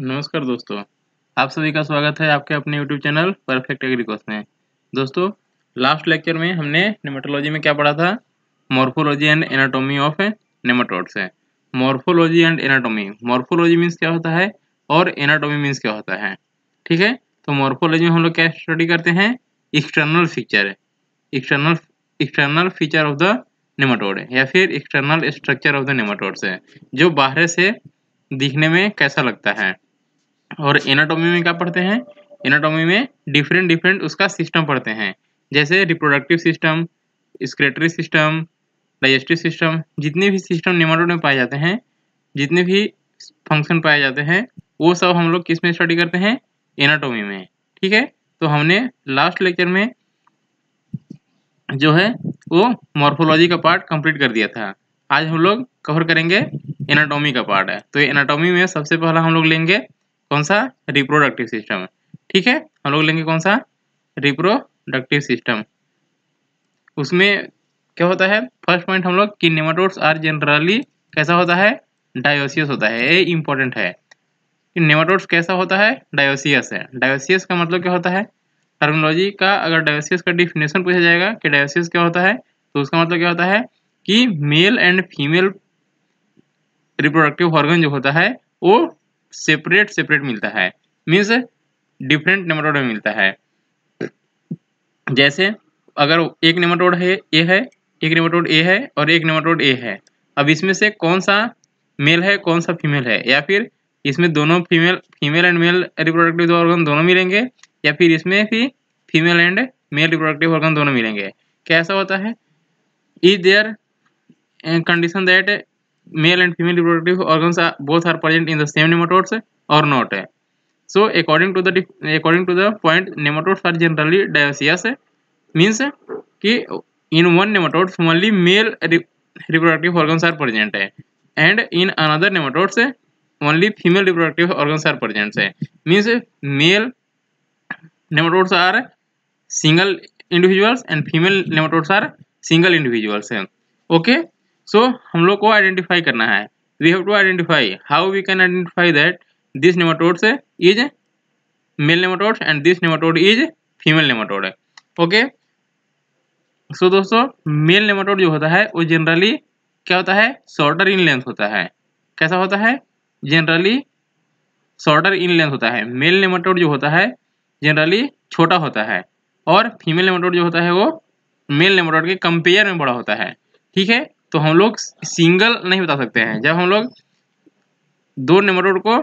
नमस्कार दोस्तों आप सभी का स्वागत है आपके अपने YouTube चैनल परफेक्ट एग्रीकोस में दोस्तों लास्ट लेक्चर में हमने नेमेटोलॉजी में क्या पढ़ा था morphology and anatomy of nematodes है morphology and anatomy morphology means क्या होता है और एनाटोमी मीन्स क्या होता है ठीक है तो मॉर्फोलॉजी में हम लोग क्या स्टडी करते हैं external feature external external feature of the nematode या फिर external structure of the nematodes है जो बाहर से दिखने में कैसा लगता है और एनाटॉमी में क्या पढ़ते हैं एनाटॉमी में डिफरेंट डिफरेंट उसका सिस्टम पढ़ते हैं जैसे reproductive system excretory system digestive system जितने भी सिस्टम निमाटोड में पाए जाते हैं जितने भी फंक्शन पाए जाते हैं वो सब हम लोग किस में स्टडी करते हैं एनाटॉमी में ठीक है तो हमने लास्ट लेक्चर में जो है वो मॉर्फोलॉजी का पार्ट कंप्लीट कर दिया था आज हम लोग कवर करेंगे एनाटॉमी का पार्ट है तो एनाटॉमी में सबसे पहला हम लोग लेंगे कौन सा रिप्रोडक्टिव सिस्टम ठीक है हम लोग लेंगे कौन सा रिप्रोडक्टिव सिस्टम उसमें क्या होता है फर्स्ट पॉइंट हम लोग कि नेमाटोड्स आर जनरली कैसा होता है डायोसियस होता है ये इंपॉर्टेंट है कि नेमाटोड्स कैसा होता है डायोसियस है डायोसियस का मतलब क्या होता है टर्मिनोलॉजी का अगर डायोसियस का डिफिनेशन पूछा जाएगा कि डायोसियस क्या होता है तो उसका मतलब क्या होता है कि male and female reproductive organ जो होता है वो सेपरेट सेपरेट मिलता है मीन्स डिफरेंट नेमाटोड में मिलता है जैसे अगर एक नेमाटोड है ए है एक नेमाटोड ए है और एक नेमाटोड ए है अब इसमें से कौन सा मेल है कौन सा फीमेल है या फिर इसमें दोनों female female and male reproductive organ दोनों मिलेंगे या फिर इसमें भी female and male reproductive organ दोनों मिलेंगे कैसा होता है is there condition that male and female reproductive organs are both are present in the same nematodes or not so according to the according to the point nematodes are generally dioecious means ki in one nematode only male reproductive organs are present and in another nematodes only female reproductive organs are present means male nematodes are single individuals and female nematodes are single individuals okay so हम लोग को identify करना है we have to identify how we can identify that this nematodes is male nematode and this nematode is female nematode है okay so दोस्तों male nematode जो होता है वो जनरली क्या होता है शॉर्टर इन लेंथ होता है कैसा होता है जनरली शॉर्टर इन लेंथ होता है मेल नेमाटोड जो होता है जनरली छोटा होता है और फीमेल नेमाटोड जो होता है वो मेल नेमाटोड के कंपेयर में बड़ा होता है ठीक है तो हम लोग सिंगल नहीं बता सकते हैं जब हम लोग दो नेमाटोड को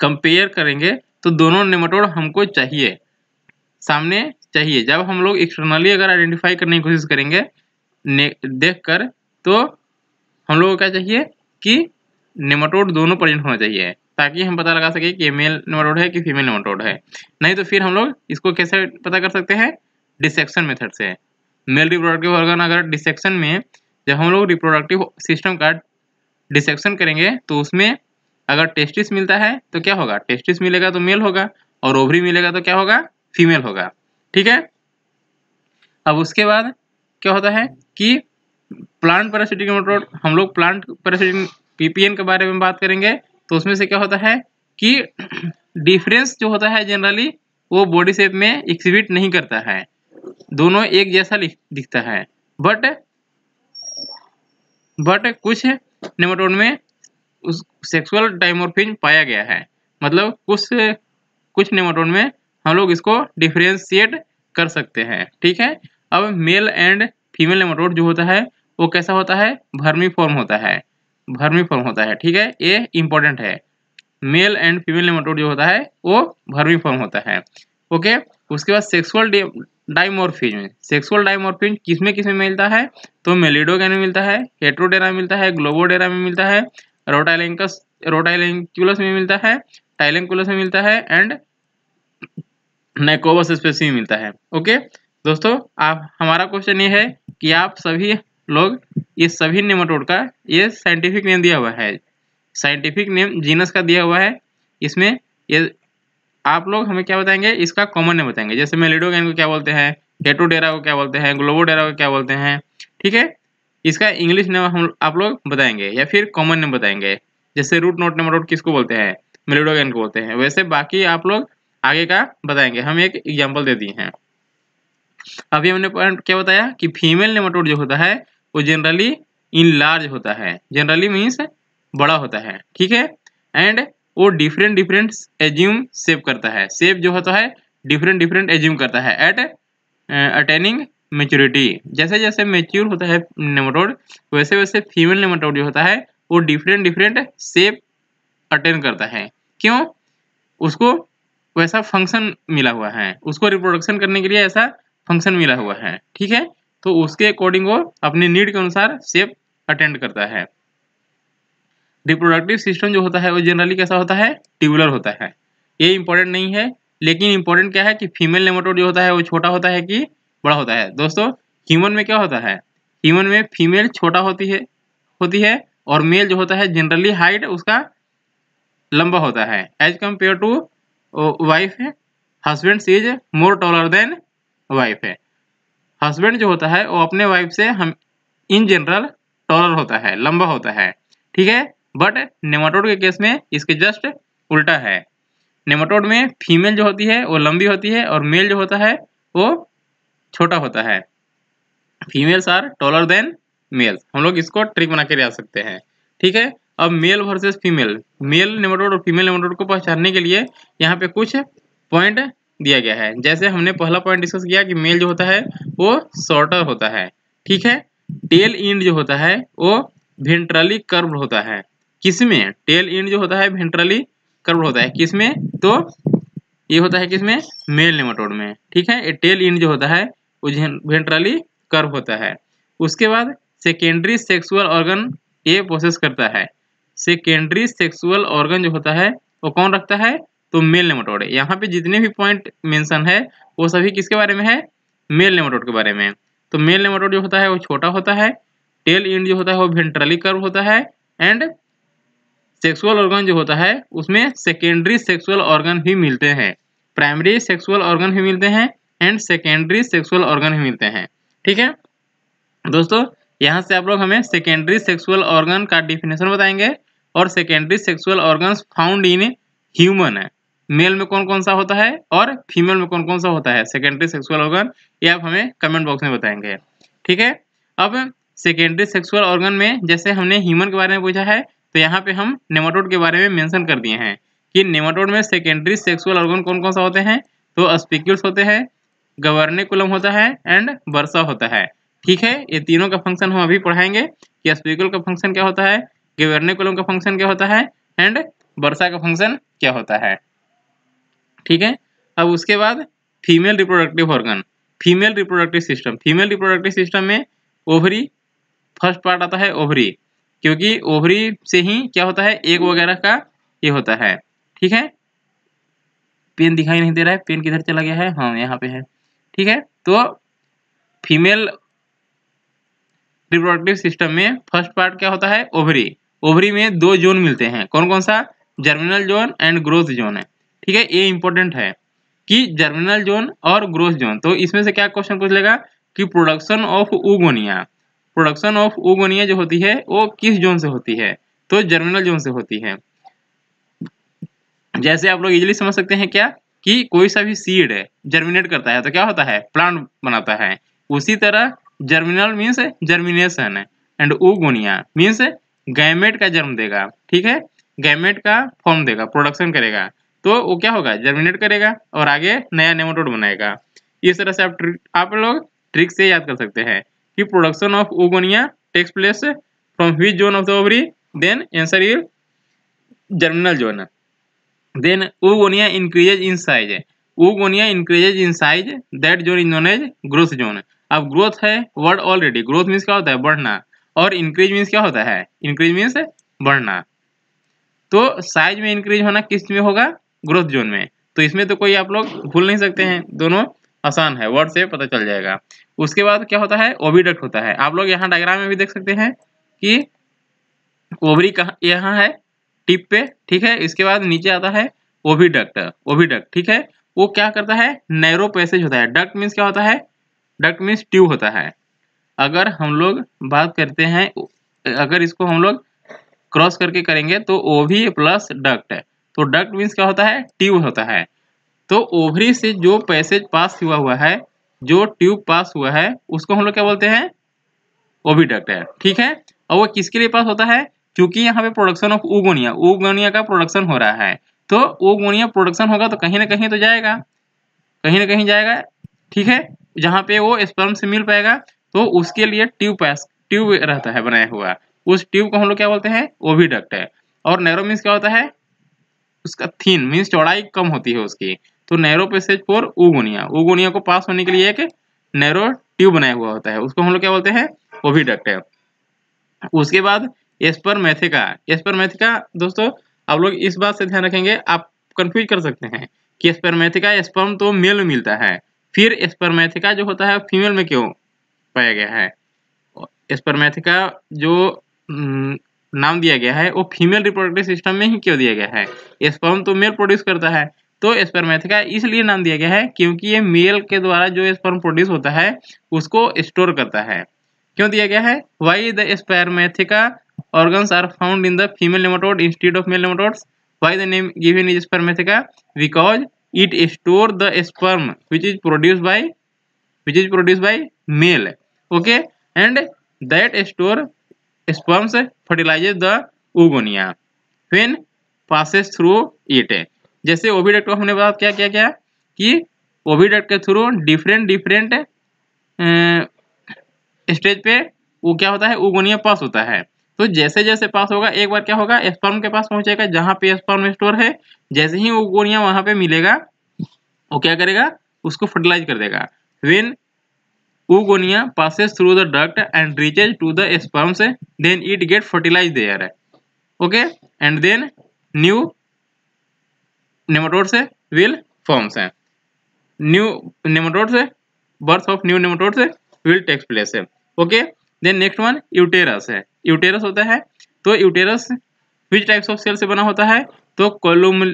कंपेयर करेंगे तो दोनों नेमाटोड हमको चाहिए सामने चाहिए जब हम लोग एक्सटर्नली अगर आइडेंटिफाई करने की कोशिश करेंगे देख कर तो हम लोग क्या चाहिए कि नेमाटोड दोनों प्रेजेंट होना चाहिए ताकि हम पता लगा सके कि मेल नेमाटोड है कि फीमेल नेमाटोड है नहीं तो फिर हम लोग इसको कैसे पता कर सकते हैं डिसेक्शन मेथड से मेल रिप्रोडक्टिव ऑर्गन अगर डिसेक्शन में जब हम लोग रिप्रोडक्टिव सिस्टम का डिसेक्शन करेंगे तो उसमें अगर टेस्टिस मिलता है तो क्या होगा टेस्टिस मिलेगा तो मेल होगा और ओवरी मिलेगा तो क्या होगा फीमेल होगा ठीक है अब उसके बाद क्या होता है कि प्लांट पैरासिटिक मोटरोड हम लोग प्लांट पैरासिटिक पीपीएन के बारे में बात करेंगे तो उसमें से क्या होता है कि डिफरेंस जो होता है जनरली वो बॉडी शेप में एक्सिबिट नहीं करता है दोनों एक जैसा दिखता है बट बट कुछ नेमाटोड में उस सेक्सुअल डाइमोर्फिज्म पाया गया है मतलब कुछ कुछ नेमाटोड में हम लोग इसको डिफ्रेंशिएट कर सकते हैं ठीक है अब मेल एंड फीमेल नेमाटोड जो होता है वो कैसा होता है भर्मी फॉर्म होता है भर्मी फॉर्म होता है ठीक है ये इंपॉर्टेंट है मेल एंड फीमेल नेमाटोड जो होता है वो भर्मी फॉर्म होता है ओके उसके बाद सेक्सुअल डाइमोर्फिज्म सेक्सुअल डाइमोर्फिज्म किसमें किसमें मिलता है तो मेलिडोगेन में मिलता है हेट्रोडेरा मिलता है ग्लोबोडेरा में मिलता है रोटाइलेंकस रोटाइलेंक्यूलस में मिलता है टाइलेंकुलस में मिलता है एंड नाइकोबस स्पेसी में मिलता है ओके दोस्तों आप हमारा क्वेश्चन ये है कि आप सभी लोग ये सभी नेमाटोड का ये साइंटिफिक नेम दिया हुआ है साइंटिफिक नेम जीनस का दिया हुआ है इसमें ये आप लोग हमें क्या बताएंगे इसका कॉमन नेम बताएंगे जैसे मेलिडोगैन को क्या बोलते हैं डेरा को क्या बोलते हैं डेरा को क्या बोलते हैं ठीक है इसका इंग्लिश नेम हम आप लोग बताएंगे या फिर कॉमन नेम बताएंगे जैसे रूट नोट नंबर रोट किसको बोलते हैं मेलिडोगैन को बोलते हैं वैसे बाकी आप लोग आगे का बताएंगे हम एक एग्जाम्पल दे दिए हैं अभी हमने पॉइंट क्या बताया कि फीमेल नेमाटोड जो होता है वो जनरली इन लार्ज होता है जनरली मीन्स बड़ा होता है ठीक है एंड वो डिफरेंट डिफरेंट एज्यूम सेव करता है सेव जो होता है डिफरेंट डिफरेंट एज्यूम करता है एट अटेनिंग मेच्योरिटी जैसे जैसे मेच्योर होता है नेमाटोड वैसे वैसे फीमेल नेमाटोड जो होता है वो डिफरेंट डिफरेंट सेप अटेंड करता है क्यों उसको वैसा फंक्शन मिला हुआ है उसको रिप्रोडक्शन करने के लिए ऐसा फंक्शन मिला हुआ है ठीक है तो उसके अकॉर्डिंग वो अपनी नीड के अनुसार सेप अटेंड करता है रिप्रोडक्टिव सिस्टम जो होता है वो जनरली कैसा होता है ट्यूबुलर होता है ये इंपॉर्टेंट नहीं है लेकिन इंपॉर्टेंट क्या है कि फीमेल नेमाटोड जो होता है वो छोटा होता है कि बड़ा होता है दोस्तों ह्यूमन में क्या होता है ह्यूमन में फीमेल छोटा होती है होती है और मेल जो होता है जनरली हाइट उसका लंबा होता है एज कम्पेयर टू वाइफ है husband is more taller than wife है हस्बैंड जो होता है वो अपने वाइफ से हम इन जनरल टॉलर होता है लंबा होता है ठीक है बट नेमाटोड के केस में इसके जस्ट उल्टा है नेमाटोड में फीमेल जो होती है वो लंबी होती है और मेल जो होता है वो छोटा होता है females are taller than males हम लोग इसको ट्रिक बना के ले सकते हैं ठीक है अब male versus female male nematode और फीमेल नेमाटोड को पहचानने के लिए यहाँ पे कुछ पॉइंट दिया गया है जैसे हमने पहला पॉइंट डिस्कस किया कि मेल जो होता है वो शॉर्टर होता है ठीक है टेल इंड जो होता है वो वेंट्रली कर्व होता है किसमें टेल एंड जो होता है वेंट्रली कर्व होता है किसमें तो ये होता है किसमें मेल नेमाटोड में ठीक है टेल एंड जो होता है वो वेंट्रली कर्व होता है उसके बाद सेकेंडरी सेक्सुअल ऑर्गन ये प्रोसेस करता है सेकेंडरी सेक्सुअल ऑर्गन जो होता है वो कौन रखता है तो मेल नेमाटोड यहाँ पे जितने भी पॉइंट मेंशन है वो सभी किसके बारे में है मेल नेमाटोड के बारे में तो मेल नेमाटोड जो होता है वो छोटा होता है टेल एंड जो होता है वो वेंट्रली कर्व होता है एंड सेक्सुअल ऑर्गन जो होता है उसमें सेकेंडरी सेक्सुअल ऑर्गन भी मिलते हैं प्राइमरी सेक्सुअल ऑर्गन भी मिलते हैं एंड सेकेंडरी सेक्सुअल ऑर्गन भी मिलते हैं ठीक है दोस्तों यहाँ से आप लोग हमें सेकेंडरी सेक्सुअल ऑर्गन का डिफिनेशन बताएंगे और secondary sexual organ found in human है मेल में कौन कौन सा होता है और फीमेल में कौन कौन सा होता है सेकेंडरी सेक्सुअल ऑर्गन ये आप हमें कमेंट बॉक्स में बताएंगे ठीक है अब सेकेंडरी सेक्सुअल ऑर्गन में जैसे हमने ह्यूमन के बारे में पूछा है तो यहाँ पे हम नेमाटोड के बारे में मेंशन कर दिए हैं कि नेमाटोड में सेकेंडरी सेक्सुअल ऑर्गन कौन कौन सा होते हैं तो स्पिक्यूल्स होते हैं गवर्निकुलम होता है एंड बर्सा होता है ठीक है ये तीनों का फंक्शन हम अभी पढ़ाएंगे कि स्पिक्यूल का फंक्शन क्या होता है गवर्निकुलम का फंक्शन क्या होता है एंड बर्सा का फंक्शन क्या होता है ठीक है अब उसके बाद female reproductive organ female reproductive system female reproductive system में ओवरी फर्स्ट पार्ट आता है ओवरी क्योंकि ओवरी से ही क्या होता है एक वगैरह का ये होता है ठीक है पेन दिखाई नहीं दे रहा है पेन किधर चला गया है हाँ यहाँ पे है ठीक है तो फीमेल रिप्रोडक्टिव सिस्टम में फर्स्ट पार्ट क्या होता है ओवरी ओवरी में दो जोन मिलते हैं कौन कौन सा germinal zone and growth zone है ठीक है ये इंपॉर्टेंट है कि जर्मिनल जोन और ग्रोथ जोन तो इसमें से क्या क्वेश्चन पूछ लेगा कि production of oogonia production of oogonia जो होती है वो किस जोन से होती है तो जर्मिनल जोन से होती है जैसे आप लोग इजिली समझ सकते हैं क्या कि कोई सा भी सीड जर्मिनेट करता है तो क्या होता है प्लांट बनाता है उसी तरह germinal means germination and oogonia means gamete का जन्म देगा ठीक है गैमेट का फॉर्म देगा प्रोडक्शन करेगा तो वो क्या होगा जर्मिनेट करेगा और आगे नया नेमोटोड बनाएगा इस तरह से आप ट्रिक आप लोग ट्रिक से याद कर सकते हैं की production of oogonia takes place from which zone of the ovary then answer is germinal zone then oogonia increases in size oogonia increases in size that zone is known as growth zone अब growth है word already growth means क्या होता है बढ़ना और increase means क्या होता है इंक्रीज मीन्स बढ़ना तो साइज में इंक्रीज होना किस में होगा ग्रोथ जोन में तो इसमें तो कोई आप लोग भूल नहीं सकते हैं दोनों आसान है वर्ड से पता चल जाएगा उसके बाद क्या होता है ओविडक्ट होता है आप लोग यहाँ डायग्राम में भी देख सकते हैं कि ओवरी कहाँ यहाँ है टिप पे ठीक है इसके बाद नीचे आता है ओविडक्ट ओविडक्ट ठीक है वो क्या करता है नैरो पैसेज होता है डक्ट मीन्स क्या होता है डक्ट मीन्स ट्यूब होता है अगर हम लोग बात करते हैं अगर इसको हम लोग क्रॉस करके करेंगे तो ओ भी प्लस डक्ट तो डक्ट मीन्स क्या होता है ट्यूब होता है तो ओवरी से जो पैसेज पास हुआ हुआ है जो ट्यूब पास हुआ है उसको हम लोग क्या बोलते हैं ओविडक्ट है ठीक है और वो किसके लिए पास होता है क्योंकि यहाँ पे प्रोडक्शन ऑफ उगोनिया उगोनिया का प्रोडक्शन हो रहा है तो उगोनिया प्रोडक्शन होगा तो कहीं ना कहीं तो जाएगा कहीं ना कहीं जाएगा ठीक है जहाँ पे वो स्पर्म से मिल पाएगा तो उसके लिए ट्यूब पास ट्यूब रहता है बनाया हुआ उस ट्यूब को हम लोग क्या बोलते हैं ओविडक्ट है और नैरो मीन्स क्या होता है उसका थीन मीन्स चौड़ाई कम होती है उसकी तो narrow passage for oogonia oogonia को पास होने के लिए एक नैरो ट्यूब बनाया हुआ होता है उसको हम लोग क्या बोलते हैं ओविडक्ट है उसके बाद एस्पर मैथिका एस्पर मैथिका दोस्तों आप लोग इस बात से ध्यान रखेंगे आप कंफ्यूज कर सकते हैं कि एस्पर मैथिका एस्पर्म तो मेल में मिलता है फिर एस्पर मैथिका जो होता है फीमेल में क्यों पाया गया है एस्पर मैथिका जो हम्म, नाम दिया गया है वो फीमेल रिप्रोडक्टिव सिस्टम में ही क्यों दिया गया है एस्पर्म तो मेल प्रोड्यूस करता है तो स्पर्मेथिका इसलिए नाम दिया गया है क्योंकि ये मेल के द्वारा जो स्पर्म प्रोड्यूस होता है उसको स्टोर करता है क्यों दिया गया है why the spermatheca organs are found in the female nematode instead of male nematodes why the name given is spermatheca because it store the sperm which is produce by which is produce by male okay and that store sperms fertilize the oogonia when passes through it जैसे ओवी dot को हमने बताया क्या क्या क्या कि ओवी डॉट के थ्रू डिफरेंट डिफरेंट स्टेज पे वो क्या होता है उगोनिया पास होता है तो जैसे जैसे पास होगा एक बार क्या होगा स्पर्म के पास पहुंचेगा जहां पे स्पर्म स्टोर है जैसे ही उगोनिया वहां पे मिलेगा वो क्या करेगा उसको फर्टिलाइज कर देगा when oogonia passes through the duct and reaches to the sperms then it get fertilize there okay and then new nematodes से विल फॉर्म्स हैं न्यू नेमाटोड्स से बर्थ ऑफ न्यू नेमाटोड्स से विल टेक्स प्लेस है okay then next one uterus है uterus होता है तो uterus which types of cell से बना होता है तो कॉलोम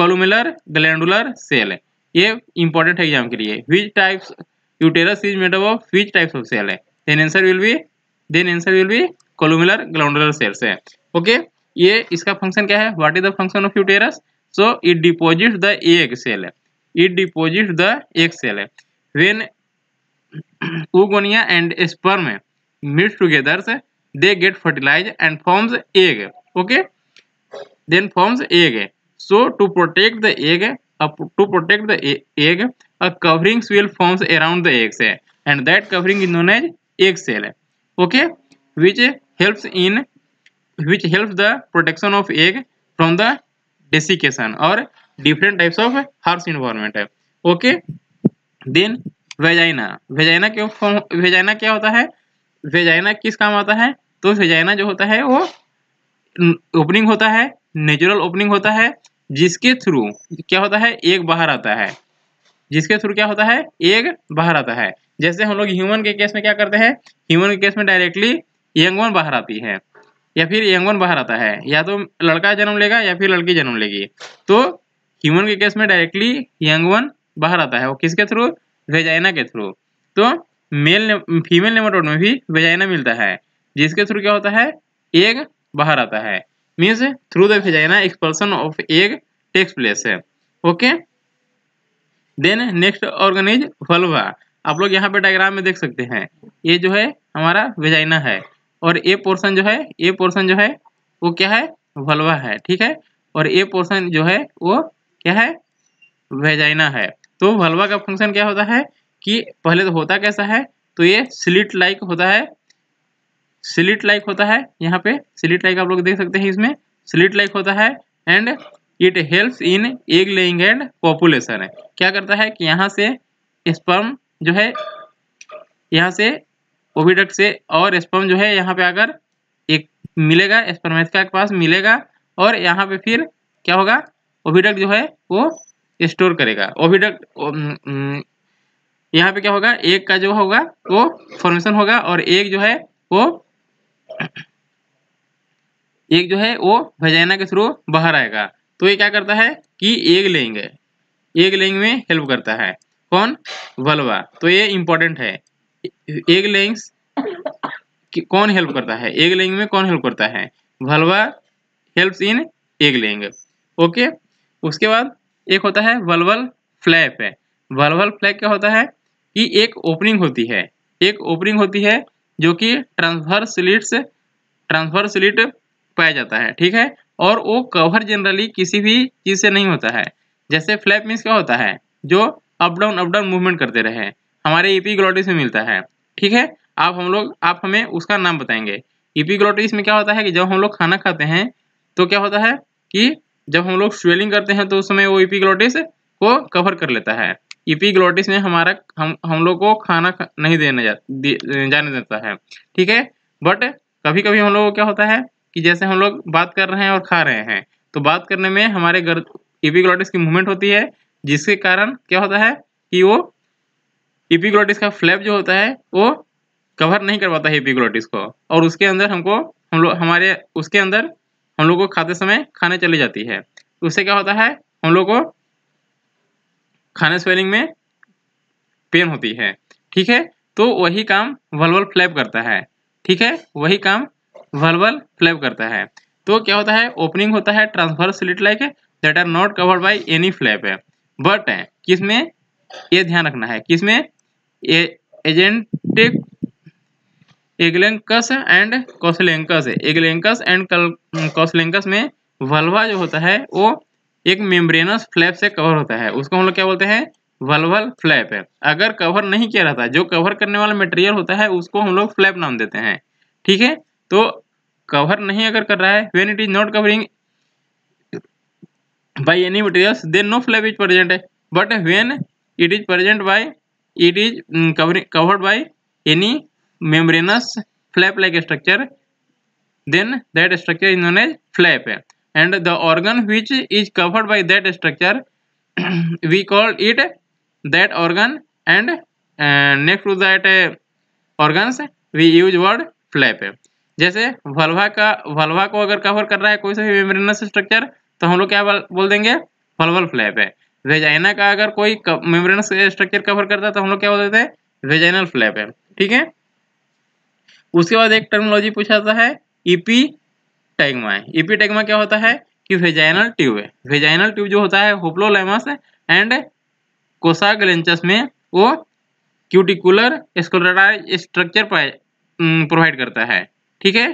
कोलुमिलर ग्लैंडुलर सेल है ये इंपॉर्टेंट है एग्जाम के लिए which types uterus is made up of which types of cell है then answer will be then answer will be columnar glandular cells है ओके ये इसका फंक्शन क्या है what is the function of uterus so it deposits the egg cell it deposits the egg cell when oogonia and sperm meet together they get fertilized and forms egg okay then forms egg so to protect the egg uh, to protect the egg a covering will forms around the egg cell and that covering is known as egg cell okay which helps in which helps the protection of egg from the desiccation और different types of harsh environment है okay then vagina vagina क्यों vagina क्या होता है vagina किस काम आता है तो वेजाइना जो होता है वो ओपनिंग होता है नेचुरल ओपनिंग होता है जिसके थ्रू क्या होता है एक बाहर आता है जिसके थ्रू क्या होता है एक बाहर आता है जैसे हम लोग ह्यूमन के केस में क्या करते हैं ह्यूमन के केस में डायरेक्टली यंग वन बाहर आती है या फिर यंगवन बाहर आता है या तो लड़का जन्म लेगा या फिर लड़की जन्म लेगी तो ह्यूमन के केस में डायरेक्टली यंगवन बाहर आता है वो किसके थ्रू वेजाइना के थ्रू तो मेल ने, फीमेल नेमाटोड में भी वेजाइना मिलता है जिसके थ्रू क्या होता है एग बाहर आता है means through the vagina expulsion of egg takes place है okay then next organ is vulva आप लोग यहाँ पे डायग्राम में देख सकते हैं ये जो है हमारा वेजाइना है और ए पोर्सन जो है ए पोर्सन जो है वो क्या है वल्वा है ठीक है और ए पोर्सन जो है वो क्या है वेजाइना है तो वल्वा का फंक्शन क्या होता है कि पहले तो होता कैसा है तो ये स्लिट लाइक होता है स्लिट लाइक होता है यहाँ पे स्लिट लाइक आप लोग देख सकते हैं इसमें स्लिट लाइक होता है and it helps in egg laying and copulation क्या करता है कि यहाँ से स्पर्म जो है यहाँ से ओविडक्ट से और स्पर्म जो है यहाँ पे आकर एक मिलेगा स्पर्मेथिका के पास मिलेगा और यहाँ पे फिर क्या होगा ओविडक्ट जो है वो स्टोर करेगा ओविडक्ट यहाँ पे क्या होगा एक का जो होगा वो फॉर्मेशन होगा और एक जो है वो एक जो है वो भजाइना के थ्रू बाहर आएगा तो ये क्या करता है कि एग लेंगे एग लेंग में हेल्प करता है कौन वलवा तो ये इम्पोर्टेंट है एग लेंग कौन हेल्प करता है एग लेंग में कौन हेल्प करता है vulva helps in egg laying okay उसके बाद एक होता है वल्वल फ्लैप वल्वल फ्लैप क्या होता है कि एक ओपनिंग होती है एक ओपनिंग होती है जो कि ट्रांसफर स्लिट से ट्रांसफर स्लिट पाया जाता है ठीक है और वो कवर जनरली किसी भी चीज़ से नहीं होता है जैसे फ्लैप मीन्स क्या होता है जो up down up down movement करते रहे हमारे ईपीग्लोटिस e में मिलता है ठीक है आप हम लोग आप हमें उसका नाम बताएंगे ईपीग्लोटिस e में क्या होता है कि जब हम लोग खाना खाते हैं तो क्या होता है कि जब हम लोग स्वेलिंग करते हैं तो उस समय वो ईपीग्लोटिस e को कवर कर लेता है ईपीग्लोटिस में हमारा हम हम लोग को खाना नहीं देने जा, दे, जाने देता है ठीक है बट कभी कभी हम लोग को क्या होता है कि जैसे हम लोग बात कर रहे हैं और खा रहे हैं तो बात करने में हमारे गर्द ईपीग्लोटिस की मूवमेंट होती है जिसके कारण क्या होता है कि वो ईपीग्लोटिस का फ्लैप जो होता है वो कवर नहीं कर पाता है ईपीग्लोटिस को और उसके अंदर हमको हम लोग हमारे उसके अंदर हम लोग को खाते समय खाने चली जाती है उससे क्या होता है हम लोग को खाने स्वेलिंग में पेन होती है ठीक है तो वही काम वलवल फ्लैप करता है ठीक है वही काम वलवल फ्लैप करता है तो क्या होता है ओपनिंग होता है transverse slit like that are not covered by any flap है बट किसमें ये ध्यान रखना है किसमें एजेंटिक Aglenchus and Coslenchus Aglenchus and Coslenchus में वल्वा जो होता है वो एक मेम्ब्रेनस फ्लैप से कवर होता है उसको हम लोग क्या बोलते हैं वल्वल फ्लैप है अगर कवर नहीं किया रहता जो कवर करने वाला मटेरियल होता है उसको हम लोग फ्लैप नाम देते हैं ठीक है तो कवर नहीं अगर कर रहा है when it is not covering by any any then no flap is is है but when it is present by it is um, covering, covered by any membranous flap like structure then that structure is known as flap and the organ which is covered by that structure we call it that organ and uh, next to that uh, organs we use word flap जैसे vulva का vulva को अगर cover कर रहा है कोई सा भी मेम्ब्रेनस स्ट्रक्चर तो हम लोग क्या बोल देंगे वल्वल फ्लैप है रेजाइना का अगर कोई मेम्ब्रेनस स्ट्रक्चर कवर करता है तो हम लोग क्या बोलते थे रेजाइनल फ्लैप है ठीक है उसके बाद एक टर्मोलॉजी पूछा जाता है ईपी टैगमा ईपी टैगमा क्या होता है कि वेजाइनल ट्यूब है वेजाइनल ट्यूब जो होता है होप्लोलेमस एंड कोसागलेंचस में वो क्यूटिकुलर स्कोलराइज स्ट्रक्चर प्रोवाइड करता है ठीक है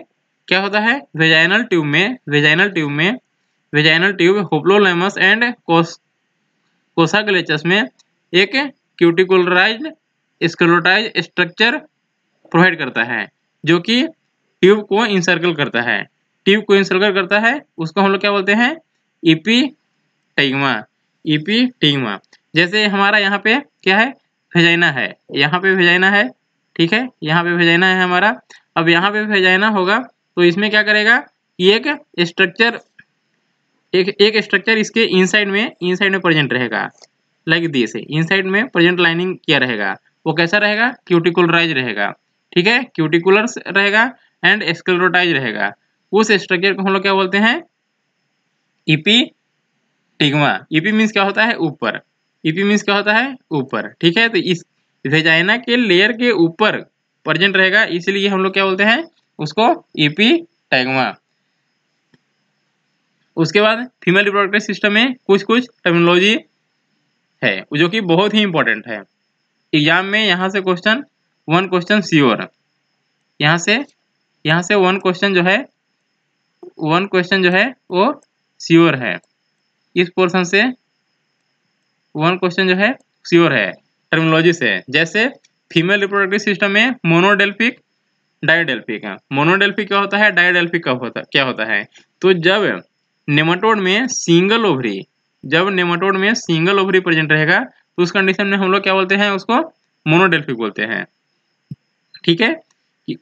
क्या होता है वेजाइनल ट्यूब में वेजाइनल ट्यूब में वेजाइनल ट्यूब होप्लोलेमस एंड कोसाग्लेचस में एक क्यूटिकुलराइज स्क्लोटाइज स्ट्रक्चर प्रोवाइड करता है जो कि ट्यूब को इंसर्कल करता है ट्यूब को इंसर्कल करता है उसको हम लोग क्या बोलते हैं ईपी टिग्मा ईपी टिग्मा जैसे हमारा यहाँ पे क्या है भेजाइना है यहाँ पे भेजाइना है ठीक है यहाँ पे भेजाइना है हमारा अब यहाँ पे भेजाइना होगा तो इसमें क्या करेगा ये एक स्ट्रक्चर एक एक स्ट्रक्चर इसके इनसाइड में इनसाइड में प्रेजेंट रहेगा लाइक दिस इनसाइड में प्रेजेंट लाइनिंग क्या रहेगा वो कैसा रहेगा क्यूटिकुलराइज रहेगा ठीक है क्यूटिकुलर रहेगा एंड स्क्लेरोटाइज रहेगा उस स्ट्रक्चर को हम लोग क्या बोलते हैं ईपी टिग्मा ईपी मीन्स क्या होता है ऊपर ईपी मीन्स क्या होता है ऊपर ठीक है तो इस वेजाइना के लेयर के ऊपर प्रेजेंट रहेगा इसीलिए हम लोग क्या बोलते हैं उसको ईपी टैगमा उसके बाद फीमेल रिप्रोडक्टिव सिस्टम में कुछ कुछ टेक्नोलॉजी है जो कि बहुत ही इंपॉर्टेंट है एग्जाम में यहाँ से क्वेश्चन वन क्वेश्चन सियोर यहाँ से यहाँ से वन क्वेश्चन जो है वन क्वेश्चन जो है वो सियोर है इस पोर्शन से वन क्वेश्चन जो है श्योर है टर्मिनोलॉजी से जैसे फीमेल रिप्रोडक्टिव सिस्टम में मोनोडेल्फिक डायडेल्फिक मोनोडेल्फिक क्या होता है डायडेल्फिक कब होता क्या होता है तो जब नेमाटोड में सिंगल ओवरी जब नेमाटोड में सिंगल ओवरी प्रेजेंट रहेगा तो उस कंडीशन में हम लोग क्या बोलते हैं उसको मोनोडेल्फिक बोलते हैं ठीक है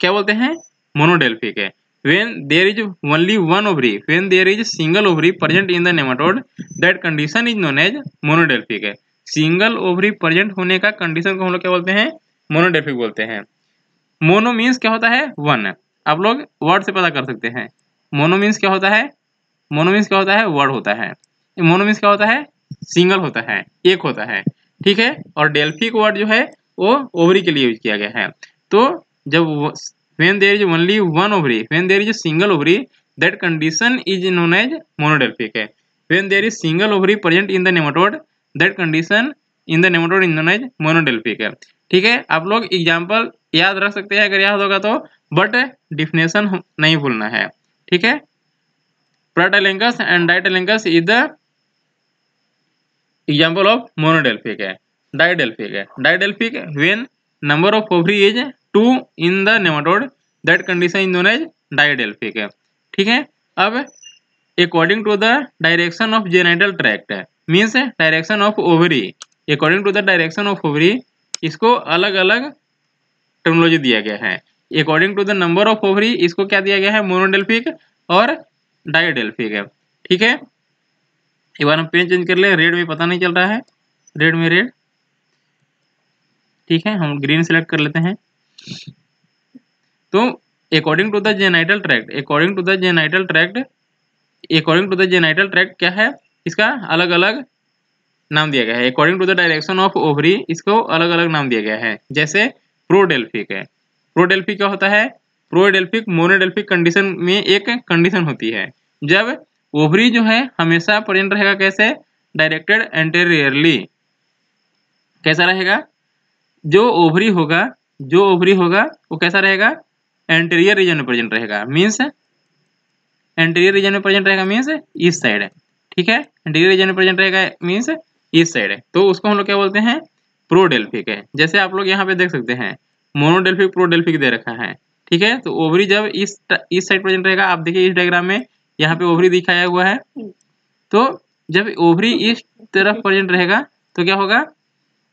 क्या बोलते हैं मोनोडेल्फिक है when there is only one ovary when there is single ovary present in the nematode that condition is known as monodelphic है सिंगल ओवरी प्रेजेंट होने का कंडीशन को हम लोग क्या बोलते हैं मोनोडेल्फिक बोलते हैं मोनो मीन्स क्या होता है वन आप लोग वर्ड से पता कर सकते हैं मोनो मीन्स क्या होता है मोनोमिस क्या होता है वर्ड होता है मोनोमिस क्या होता है सिंगल होता है एक होता है ठीक है और डेल्फिक वर्ड जो है वो ओवरी के लिए यूज किया गया है तो जब when there is only one ovary when there is single ovary that condition is known as monodelphic है when there is single ovary present in the nematode that condition in the nematode in known as monodelphic है ठीक है आप लोग example याद रख सकते हैं अगर याद होगा तो बट डिफिनेशन नहीं भूलना है ठीक है Pratylenchus and Ditylenchus is the example of monodelphic है डाइडेल्फिक है didelphic when number of ovary is two in the nematode that condition in known as didelphic है ठीक है अब according to the direction of genital tract means direction of ovary according to the direction of ovary इसको अलग अलग technology दिया गया है according to the number of ovary इसको क्या दिया गया है मोनोडेल्फिक और डायडेल्फिक गैप ठीक है एक बार हम पेन चेंज कर ले रेड में पता नहीं चल रहा है रेड में रेड ठीक है हम ग्रीन सेलेक्ट कर लेते हैं तो according to the genital tract according to the genital tract according to the genital tract क्या है इसका अलग अलग नाम दिया गया है according to the direction of ovary इसको अलग अलग नाम दिया गया है जैसे प्रोडेल्फिक है प्रोडेल्फिक क्या होता है प्रोएडेल्फिक मोनोडेल्फिक कंडीशन में एक कंडीशन होती है जब ओवरी जो है हमेशा प्रेजेंट रहेगा कैसे डायरेक्टेड एंटेरियरली कैसा रहेगा जो ओवरी होगा जो ओवरी होगा वो कैसा रहेगा एंटेरियर रीजन में प्रेजेंट रहेगा मीन्स एंटेरियर रीजन में प्रेजेंट रहेगा मीन्स इस साइड ठीक है एंटेरियर रीजन में प्रेजेंट रहेगा मीन्स इस साइड तो उसको हम लोग क्या बोलते हैं प्रोडेल्फिक है जैसे आप लोग यहाँ पे देख सकते हैं मोनोडेल्फिक प्रोडेल्फिक दे रखा है ठीक है तो ओवरी जब इस इस साइड प्रेजेंट रहेगा आप देखिए इस डायग्राम में यहाँ पे ओवरी दिखाया हुआ है हम्म। तो जब ओवरी इस तरफ प्रेजेंट रहेगा तो क्या होगा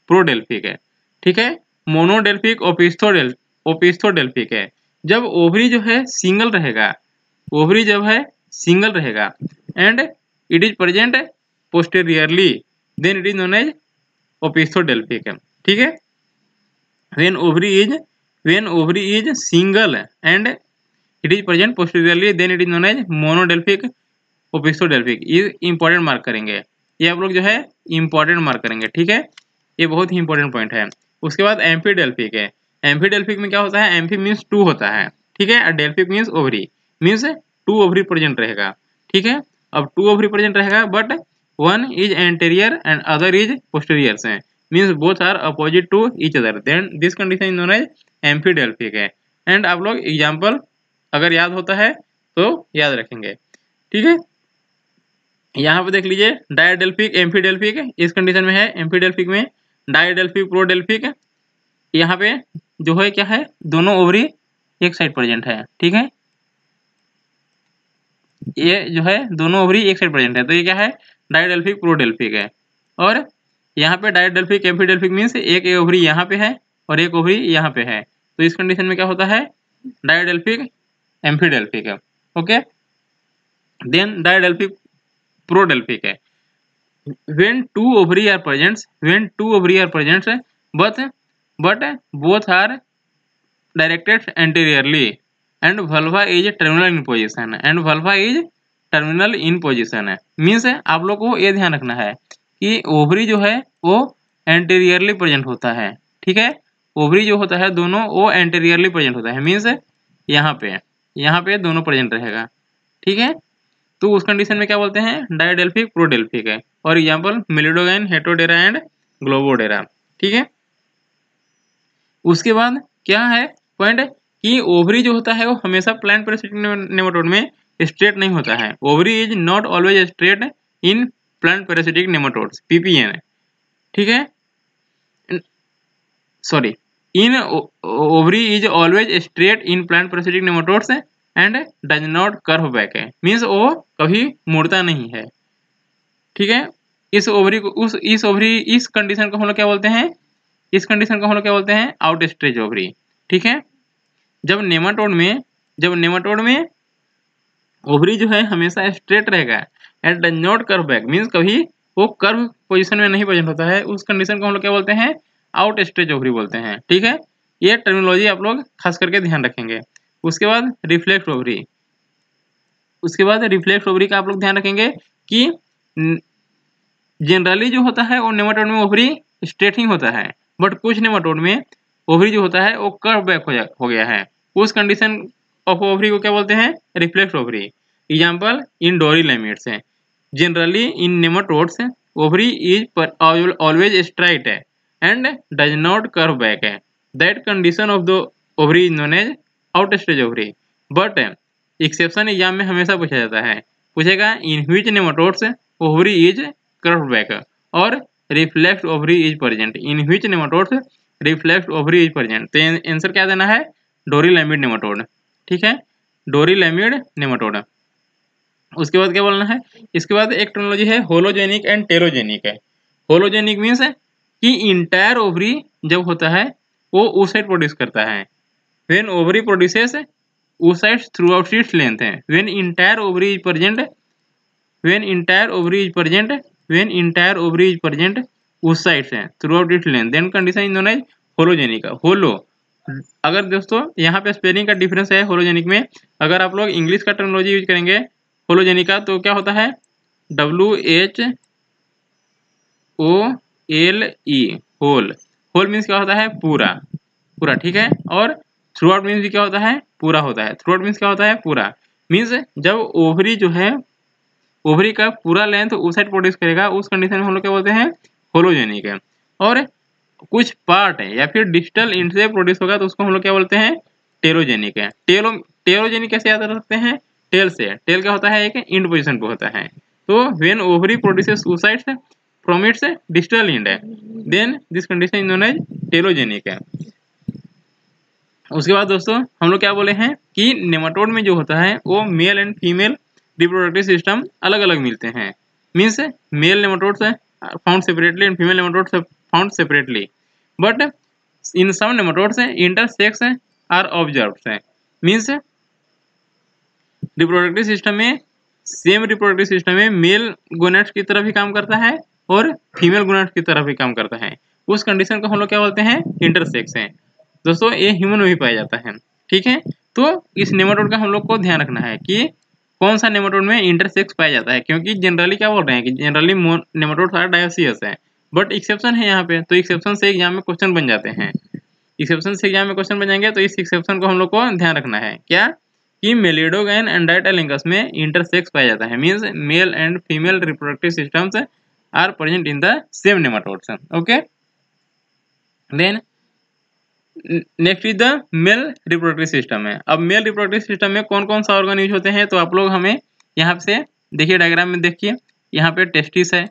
प्रोडेल्फिक है ठीक है मोनोडेल्फिक ओपिस्थोडेल ओपिस्थोडेल्फिक है जब ओवरी जो है सिंगल रहेगा ओवरी जब है सिंगल रहेगा and it is present posteriorly then it is known as opisthodelphic ठीक है then ovary is when ovary is single and it is present posteriorly then it is known as monodelphic opisthodelphic ये important mark करेंगे ये आप लोग जो है important mark करेंगे ठीक है ये बहुत ही इंपॉर्टेंट पॉइंट है उसके बाद एम्फीडेल्फिक है एम्फीडेल्फिक में क्या होता है एम्फी मीन्स टू होता है ठीक है और delphic means ovary means two ovary present रहेगा ठीक है अब टू ओवरी प्रेजेंट रहेगा but one is anterior and other is posterior से means both are opposite to each other then this condition is known as amphidelphic है and आप लोग example अगर याद होता है तो याद रखेंगे ठीक है यहाँ पे देख लीजिए डायडेल्फिक एम्फीडेल्फिक इस कंडीशन में है एम्फीडेल्फिक में डायडेल्फिक प्रोडेल्फिक यहाँ पे जो है क्या है दोनों ओवरी एक साइड प्रेजेंट है ठीक है ये जो है दोनों ओवरी एक साइड प्रेजेंट है तो ये क्या है डायडेल्फिक प्रोडेल्फिक है और यहाँ पे डायडेल्फिक एम्फीडेल्फिक मीन्स एक ओवरी यहाँ पे है और एक ओवरी यहाँ पे है तो इस कंडीशन में क्या होता है डायडेल्फिक एम्फीडेल्फिक है ओके देन डायडेल्फिक प्रोडेल्फिक है when two ovary are presents when two ovary are presents but but both are directed anteriorly and vulva is terminal in position and vulva is terminal in position है means आप लोग को ये ध्यान रखना है कि ओवरी जो है वो एंटीरियरली प्रेजेंट होता है ठीक है ओवरी जो होता है दोनों वो एंटेरियरली प्रेजेंट होता है मीन्स यहाँ पे यहाँ पे दोनों प्रेजेंट रहेगा ठीक है तो उस कंडीशन में क्या बोलते हैं डायडेल्फिक प्रोडेल्फिक है और एग्जाम्पल मिलिडोगैन हेटोडेरा एंड ग्लोबोडेरा ठीक है उसके बाद क्या है पॉइंट कि ओवरी जो होता है वो हमेशा प्लांट पैरासिटिक में स्ट्रेट नहीं होता है ovary is not always straight in plant parasitic nematodes PPN ठीक है sorry in ovary is always straight in plant proceeding nematodes and does not curve back है मीन्स वो कभी मुड़ता नहीं है ठीक है इस ओवरी को उस इस ओवरी इस कंडीशन को हम लोग क्या बोलते हैं इस कंडीशन को हम लोग क्या बोलते हैं आउट स्ट्रेज ओवरी ठीक है जब नेमाटोड में जब नेमाटोड में ओवरी जो है हमेशा स्ट्रेट रहेगा and does not curve back means कभी वो कर्व पोजिशन में नहीं प्रेजेंट होता है उस कंडीशन को हम लोग क्या बोलते हैं आउट स्टेज ओवरी बोलते हैं ठीक है ये टर्मिनोलॉजी आप लोग खास करके ध्यान रखेंगे उसके बाद रिफ्लेक्ट ओवरी उसके बाद रिफ्लेक्ट ओवरी का आप लोग ध्यान रखेंगे कि जनरली जो होता है वो नेमाटोड में ओवरी स्ट्रेटिंग होता है बट कुछ नेमाटोड में ओवरी जो होता है वो कर्व बैक हो, हो गया है उस कंडीशन ऑफ ओवरी को क्या बोलते हैं reflect ovary example in Dorylaimids generally in nematodes ovary is always straight है and does not curve back है that condition of the ovary is as outstretched ovary but exception exam में हमेशा पूछा जाता है पूछेगा in which nematodes ovary is curve back और reflect ovary is present in which nematodes reflect ovary is present तो answer क्या देना है डोरी लेमिड नेमाटोड ठीक है डोरी लेमिड नेमाटोड उसके बाद क्या बोलना है इसके बाद एक टेक्नोलॉजी है होलोजेनिक एंड टेरोजेनिक है होलोजेनिक मीन्स कि इंटायर ओवरी जब होता है वो ओसाइट प्रोड्यूस करता है when ovary produces oocyte throughout its length है when entire ovary is present when entire ovary is present when entire ovary is present oocyte है throughout its length then condition in दोनों hologenic होलो अगर दोस्तों यहाँ पे spelling का difference है होलोजेनिक में अगर आप लोग इंग्लिश का टेक्नोलॉजी यूज करेंगे होलोजेनिक का तो क्या होता है W H O L E whole whole means क्या होता है पूरा पूरा ठीक है और थ्रू आउट मीन्स भी क्या होता है पूरा होता है थ्रू आउट मीन्स क्या होता है पूरा मीन्स जब ओवरी जो है ओवरी का पूरा लेंथ उस साइड प्रोड्यूस करेगा उस कंडीशन में हम लोग क्या बोलते हैं होलोजेनिक है और कुछ पार्ट है या फिर डिजिटल इंट से प्रोड्यूस होगा तो उसको हम लोग क्या बोलते हैं टेरोजेनिक है टेलो टेरोजेनिक कैसे याद रख सकते हैं टेल से टेल क्या होता है एक इंड पोजिशन पर होता है तो when ovary produce oocytes from its distal end then this condition is known as telogenic है उसके बाद दोस्तों हम लोग क्या बोले हैं कि नेमाटोड में जो होता है वो male and female reproductive system अलग अलग मिलते हैं means male nematode found separately and female nematode found separately but in some nematodes intersex are observe means reproductive system में सेम रिप्रोडक्टिव सिस्टम में मेल गोनेट्स की तरफ ही काम करता है और फीमेल गुनाट की तरफ भी काम करता है उस कंडीशन को हम लोग क्या बोलते हैं इंटरसेक्स है दोस्तों ये ह्यूमन में भी पाया जाता है ठीक है तो इस नेमाटोड का हम लोग को ध्यान रखना है कि कौन सा नेमाटोड में इंटरसेक्स पाया जाता है क्योंकि जनरली क्या बोल रहे हैं कि जनरली नेमाटोड सारा डायोसियस है बट एक्सेप्शन है यहाँ पे तो एक्सेप्शन से एग्जाम में क्वेश्चन बन जाते हैं एक्सेप्शन से एग्जाम में क्वेश्चन बन जाएंगे तो इस एक्सेप्शन को हम लोग को ध्यान रखना है क्या कि मेलेडोग एंड एंडाइटालिंगस में इंटरसेक्स पाया जाता है means male and female reproductive systems are present in the same nematodes okay then next is the male reproductive system है अब मेल रिप्रोडक्टिव सिस्टम में कौन कौन सा ऑर्गन यूज होते हैं तो आप लोग हमें यहाँ से देखिए डायग्राम में देखिए यहाँ पे टेस्टिस है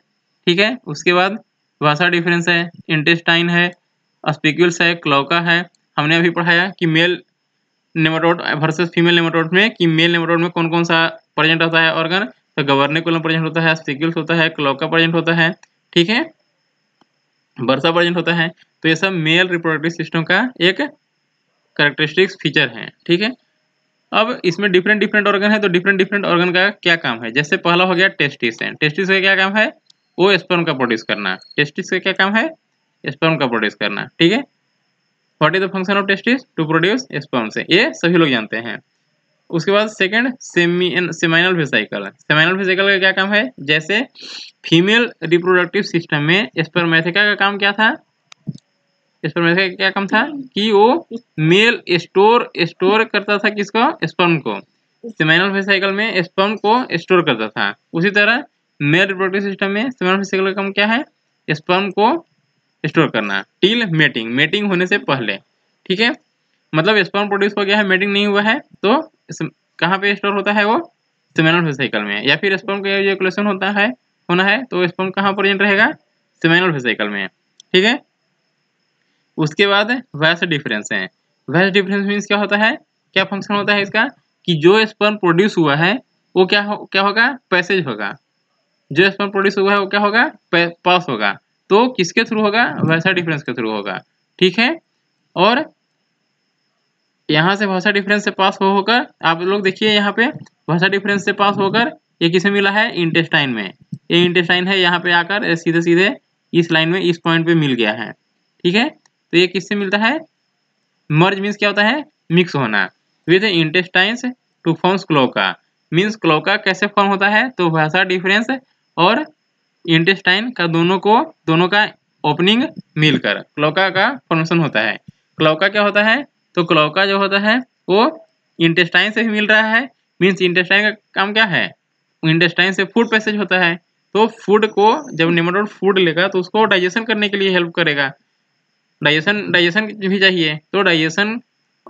ठीक है उसके बाद वासा डिफरेंस है इंटेस्टाइन है स्पीक्यूल्स है क्लोका है हमने अभी पढ़ाया कि male nematode versus female nematode में कि मेल नेमाटोड में कौन कौन सा प्रेजेंट होता है ऑर्गन तो गवर्निंग कॉलम प्रेजेंट होता है सिकिल्स होता है का प्रेजेंट होता है ठीक है बरसा प्रेजेंट होता है तो ये सब मेल रिप्रोडक्टिव सिस्टम का एक करेक्टरिस्टिक्स फीचर है ठीक है अब इसमें डिफरेंट डिफरेंट ऑर्गन है तो डिफरेंट डिफरेंट ऑर्गन का क्या काम है जैसे पहला हो गया टेस्टिस है टेस्टिस का क्या काम है वो स्पर्म का प्रोड्यूस करना टेस्टिस का क्या काम है स्पर्म का प्रोड्यूस करना ठीक है what is the function of testis to produce sperm से ये सभी लोग जानते हैं उसके बाद second seminal vesicle seminal vesicle का क्या काम है जैसे फीमेल रिप्रोडक्टिव सिस्टम में स्पर्मेथिका का काम क्या था स्पर्मेथिका का क्या काम था कि वो मेल स्टोर स्टोर करता था किसको स्पर्म को सेमाइनल वेसाइकल में स्पर्म को स्टोर करता था उसी तरह मेल रिप्रोडक्टिव सिस्टम में सेमाइनल वेसाइकल का काम क्या है स्पर्म को स्टोर करना टील मेटिंग मेटिंग होने से पहले ठीक है मतलब स्पर्म प्रोड्यूस हो गया है मेटिंग नहीं हुआ है तो कहाँ पे स्टोर होता है वो सिमेनल साइकिल में या फिर स्पर्म का जो क्लेशन होता है होना है तो स्पर्म कहाँ प्रेजेंट रहेगा सिमेनल साइकिल में ठीक है उसके बाद वैस डिफरेंस है वैस डिफरेंस मीन्स क्या होता है क्या फंक्शन होता है इसका कि जो स्पर्म प्रोड्यूस हुआ है वो क्या हो क्या होगा पैसेज होगा जो स्पर्म प्रोड्यूस हुआ है वो क्या होगा पास होगा तो किसके थ्रू होगा वैसा डिफरेंस के थ्रू होगा ठीक है और यहाँ से भाषा डिफरेंस से पास हो होकर आप लोग देखिए यहाँ पे भाषा डिफरेंस से पास होकर ये किसे मिला है इंटेस्टाइन में ये इंटेस्टाइन है यहाँ पे आकर सीधे सीधे इस लाइन में इस पॉइंट पे मिल गया है ठीक है तो ये किससे मिलता है मर्ज मीन्स क्या होता है मिक्स होना with intestines to forms cloaca means cloaca कैसे फॉर्म होता है तो भाषा डिफरेंस और इंटेस्टाइन का दोनों को दोनों का ओपनिंग मिलकर क्लोका का फॉर्मेशन होता है क्लोका क्या होता है तो क्लौका जो होता है वो इंटेस्टाइन से ही मिल रहा है मीन्स इंटेस्टाइन का काम क्या है इंटेस्टाइन से फूड पैसेज होता है तो फूड को जब निमोटोड फूड लेगा तो उसको डाइजेशन करने के लिए हेल्प करेगा डाइजेशन डाइजेशन भी चाहिए तो डाइजेशन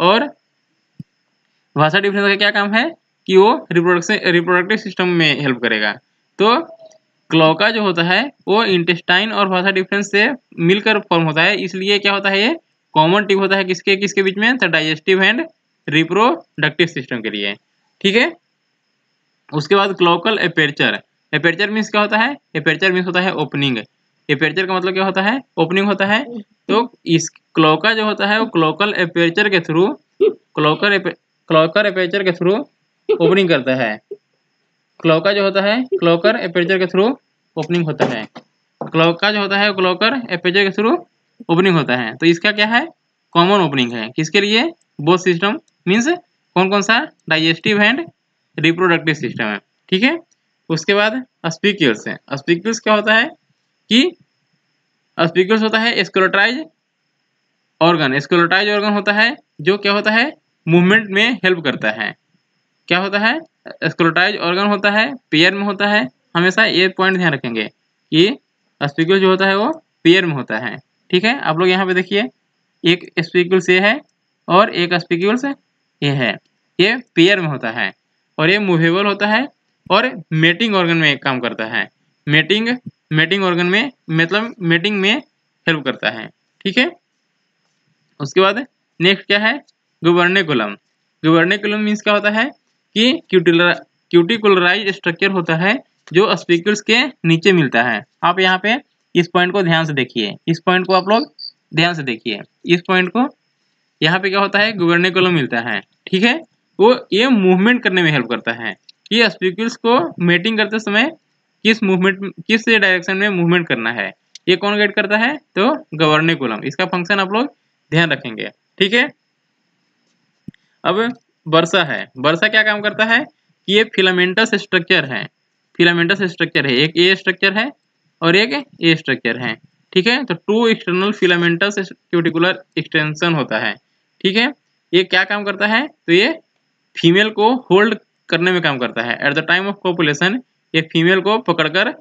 और भाषा डिफरेंस का क्या काम है कि वो रिप्रोडक्शन रिप्रोडक्टिव सिस्टम में हेल्प करेगा तो क्लोका जो होता है वो इंटेस्टाइन और भाषा डिफरेंस से मिलकर फॉर्म होता है इसलिए क्या होता है ये कॉमन टिप होता है किसके किसके बीच में डाइजेस्टिव एंड रिप्रोडक्टिव सिस्टम के लिए ठीक है उसके बाद क्लोकल एपेचर एपेचर मीन्स क्या होता है एपेचर मीन्स होता है ओपनिंग एपेचर का मतलब क्या होता है ओपनिंग होता है तो इस क्लोका जो होता है वो क्लोकल एपेचर के थ्रू क्लोकल क्लोकर एपेचर के थ्रू ओपनिंग करता है क्लोका जो होता है क्लोकर एपेचर के थ्रू ओपनिंग होता है क्लोका जो होता है क्लोकर एपेचर के थ्रू ओपनिंग होता है तो इसका क्या है कॉमन ओपनिंग है किसके लिए बोथ सिस्टम मीन्स कौन कौन सा डाइजेस्टिव एंड रिप्रोडक्टिव सिस्टम है ठीक है उसके बाद अस्पिक्यूल्स है अस्पिक्यूल्स क्या होता है कि अस्पिक्यूल्स होता है स्क्रोटाइज ऑर्गन स्क्रोटाइज ऑर्गन होता है जो क्या होता है मूवमेंट में हेल्प करता है क्या होता है स्क्रोटाइज ऑर्गन होता है पेयर में होता है हमेशा ये पॉइंट ध्यान रखेंगे कि स्पीकर जो होता है वो पेयर में होता है ठीक है आप लोग यहाँ पे देखिए एक स्पीक्यूल्स ये है और एक स्पीक्यूल्स ए है ये पेयर में होता है और ये मूवेबल होता है और मेटिंग ऑर्गन में काम करता है मेटिंग मेटिंग ऑर्गन में मतलब मेटिंग में हेल्प करता है ठीक है उसके बाद नेक्स्ट क्या है गुबर्नेकुलम गुबर्नेकुलम मीन्स क्या होता है कि क्यूटिलर क्यूटिकुलराइज स्ट्रक्चर होता है जो स्पीक्यूल्स के नीचे मिलता है आप यहाँ पे इस पॉइंट को ध्यान से देखिए इस पॉइंट को आप लोग ध्यान से देखिए इस पॉइंट को यहाँ पे क्या होता है गुवर्निकुलम मिलता है ठीक है वो ये मूवमेंट करने में हेल्प करता है कि स्पीकल्स को मेटिंग करते समय किस मूवमेंट किस डायरेक्शन में मूवमेंट करना है ये कौन गेट करता है तो गवर्निकुलम इसका फंक्शन आप लोग ध्यान रखेंगे ठीक है अब वर्षा है वर्षा क्या काम करता है कि ये फिलामेंटस स्ट्रक्चर है फिलामेंटस स्ट्रक्चर है एक ये स्ट्रक्चर है और एक ए स्ट्रक्चर है ठीक है तो two external filamentous cuticular extension होता है ठीक है ये क्या काम करता है तो ये फीमेल को होल्ड करने में काम करता है at the time of population ये फीमेल को पकड़कर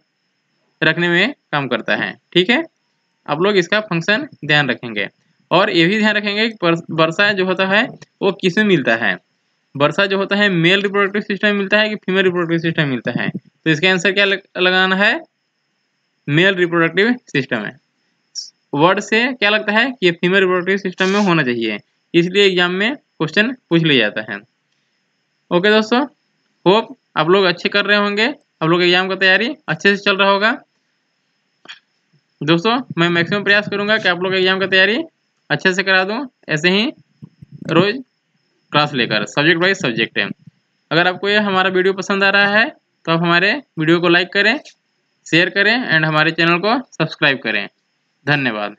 रखने में काम करता है ठीक है आप लोग इसका फंक्शन ध्यान रखेंगे और ये भी ध्यान रखेंगे कि वर्षा जो होता है वो किसमें मिलता है वर्षा जो होता है मेल रिप्रोडक्टिव सिस्टम मिलता है कि फीमेल रिप्रोडक्टिव सिस्टम मिलता है तो इसका आंसर क्या लगाना है मेल रिप्रोडक्टिव सिस्टम है वर्ड से क्या लगता है कि ये फीमेल रिप्रोडक्टिव सिस्टम में होना चाहिए इसलिए एग्जाम में क्वेश्चन पूछ लिया जाता है ओके दोस्तों होप आप लोग अच्छे कर रहे होंगे आप लोग एग्जाम का तैयारी अच्छे से चल रहा होगा दोस्तों मैं मैक्सिमम प्रयास करूंगा कि आप लोग एग्जाम का तैयारी अच्छे से करा दूं ऐसे ही रोज क्लास लेकर सब्जेक्ट वाइज सब्जेक्ट है अगर आपको ये हमारा वीडियो पसंद आ रहा है तो आप हमारे वीडियो को लाइक करें शेयर करें एंड हमारे चैनल को सब्सक्राइब करें धन्यवाद